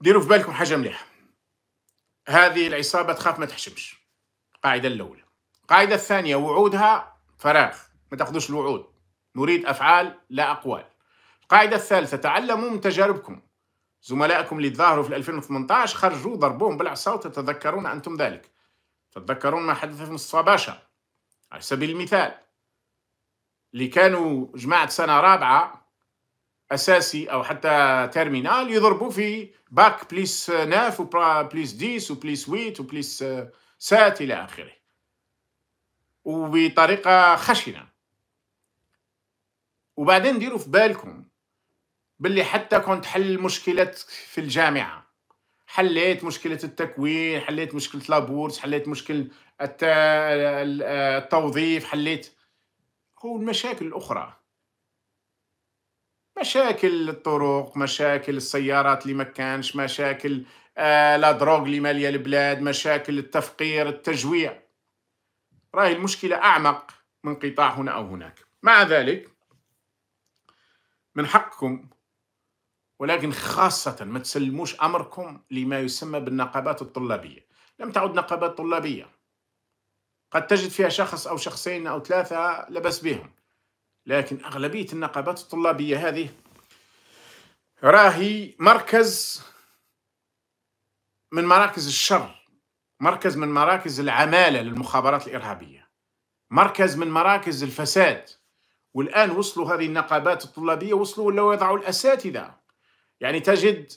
ديروا في بالكم حاجه مليحه هذه العصابه تخاف ما تحشمش القاعده الاولى القاعده الثانيه وعودها فراغ ما تاخذوش الوعود نريد افعال لا اقوال القاعده الثالثه تعلموا من تجاربكم زملائكم اللي تظاهروا في 2018 خرجوا ضربوهم بالعصا وتتذكرون انتم ذلك تتذكرون ما حدث في مصطفى باشا على سبيل المثال اللي كانوا جماعه سنه رابعه اساسي او حتى تيرمينال يضربوا في باك بليس 9 وبليس 10 وبليس 8 وبليس 7 الى اخره وبطريقه خشنه وبعدين ديروا في بالكم باللي حتى كنت حل مشكلات في الجامعه حليت مشكله التكوين حليت مشكله لابورس حليت مشكل التوظيف حليت هو المشاكل الاخرى مشاكل الطرق مشاكل السيارات اللي ما كانش مشاكل آه لا دروغ اللي ماليه البلاد مشاكل التفقير التجويع راهي المشكله اعمق من قطاع هنا او هناك مع ذلك من حقكم ولكن خاصة ما تسلموش أمركم لما يسمى بالنقابات الطلابية لم تعد نقابات طلابية قد تجد فيها شخص أو شخصين أو ثلاثة لبس بهم لكن أغلبية النقابات الطلابية هذه راهي مركز من مراكز الشر مركز من مراكز العمالة للمخابرات الإرهابية مركز من مراكز الفساد والآن وصلوا هذه النقابات الطلابية وصلوا لو يضعوا الأساتذة يعني تجد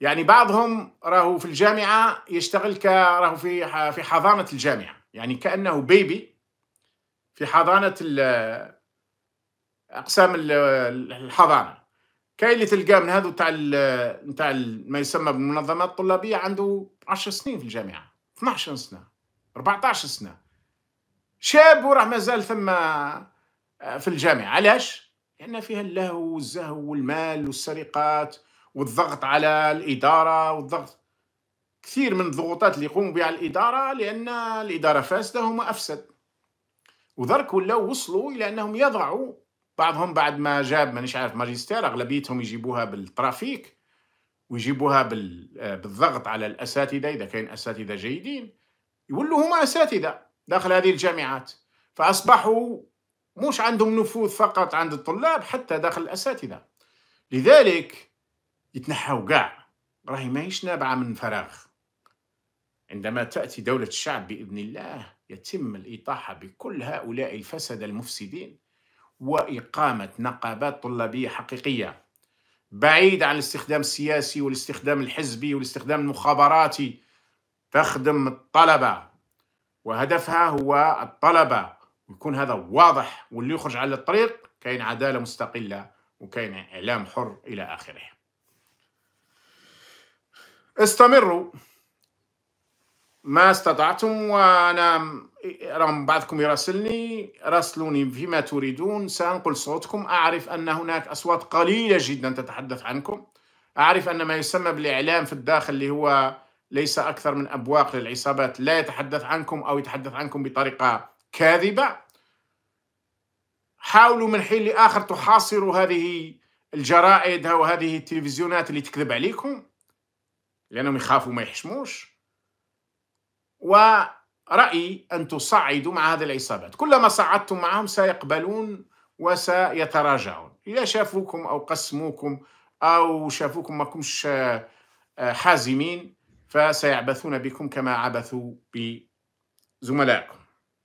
يعني بعضهم راهو في الجامعة يشتغل كراهو في في حضانة الجامعة يعني كأنه بيبي في حضانة اقسام الحضانه كاين اللي تلقاه من هذا تاع نتاع ما يسمى بالمنظمات الطلابيه عنده 10 سنين في الجامعه 12 سنه 14 سنه شاب وراه مازال ثم آه، في الجامعه علاش لان فيها اللهو والزهو والمال والسرقات والضغط على الاداره والضغط كثير من الضغوطات اللي يقوموا بها الاداره لان الاداره فاسده هما افسد ودرك ولاو وصلوا الى انهم يضعوا بعضهم بعد ما جاب مانيش عارف ماجستير اغلبيتهم يجيبوها بالترافيك ويجيبوها آه، بالضغط على الاساتذه اذا كاين اساتذه جيدين يولوا هما اساتذه داخل هذه الجامعات فاصبحوا مش عندهم نفوذ فقط عند الطلاب حتى داخل الاساتذه لذلك يتنحوا كاع راهي ماهيش نابعه من فراغ عندما تاتي دوله الشعب باذن الله يتم الاطاحه بكل هؤلاء الفسد المفسدين وإقامة نقابات طلابية حقيقية بعيد عن الاستخدام السياسي والاستخدام الحزبي والاستخدام المخابراتي تخدم الطلبة وهدفها هو الطلبة ويكون هذا واضح واللي يخرج على الطريق كاين عدالة مستقلة وكاين إعلام حر إلى آخره استمروا ما استطعتم وانا رغم بعضكم يراسلني راسلوني فيما تريدون سانقل صوتكم اعرف ان هناك اصوات قليله جدا تتحدث عنكم اعرف ان ما يسمى بالاعلام في الداخل اللي هو ليس اكثر من ابواق للعصابات لا يتحدث عنكم او يتحدث عنكم بطريقه كاذبه حاولوا من حين لاخر تحاصروا هذه الجرائد وهذه التلفزيونات اللي تكذب عليكم لانهم يخافوا ما يحشموش ورأي أن تصعدوا مع هذه العصابات كلما صعدتم معهم سيقبلون وسيتراجعون إذا شافوكم أو قسموكم أو شافوكم ماكمش آه، حازمين فسيعبثون بكم كما عبثوا بزملائكم